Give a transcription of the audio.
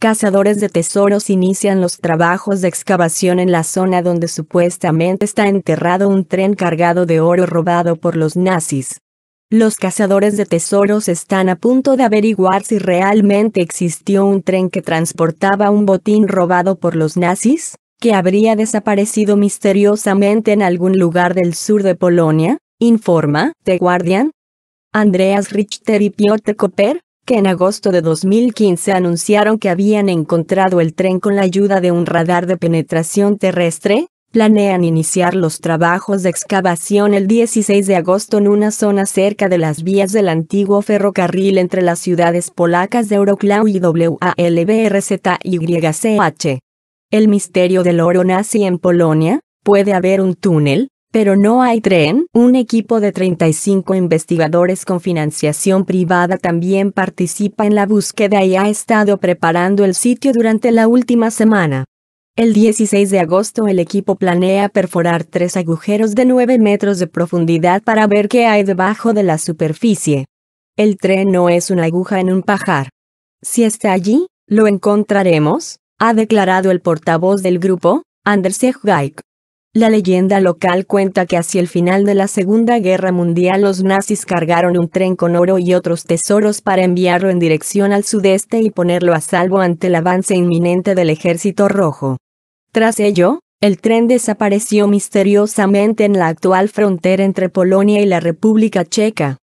Cazadores de tesoros inician los trabajos de excavación en la zona donde supuestamente está enterrado un tren cargado de oro robado por los nazis. Los cazadores de tesoros están a punto de averiguar si realmente existió un tren que transportaba un botín robado por los nazis, que habría desaparecido misteriosamente en algún lugar del sur de Polonia, informa The Guardian. Andreas Richter y Piotr Koper, en agosto de 2015 anunciaron que habían encontrado el tren con la ayuda de un radar de penetración terrestre, planean iniciar los trabajos de excavación el 16 de agosto en una zona cerca de las vías del antiguo ferrocarril entre las ciudades polacas de Wrocław y WALBRZYCH. El misterio del oro nazi en Polonia, ¿puede haber un túnel? Pero no hay tren. Un equipo de 35 investigadores con financiación privada también participa en la búsqueda y ha estado preparando el sitio durante la última semana. El 16 de agosto el equipo planea perforar tres agujeros de 9 metros de profundidad para ver qué hay debajo de la superficie. El tren no es una aguja en un pajar. Si está allí, lo encontraremos, ha declarado el portavoz del grupo, Anders Gaik. La leyenda local cuenta que hacia el final de la Segunda Guerra Mundial los nazis cargaron un tren con oro y otros tesoros para enviarlo en dirección al sudeste y ponerlo a salvo ante el avance inminente del Ejército Rojo. Tras ello, el tren desapareció misteriosamente en la actual frontera entre Polonia y la República Checa.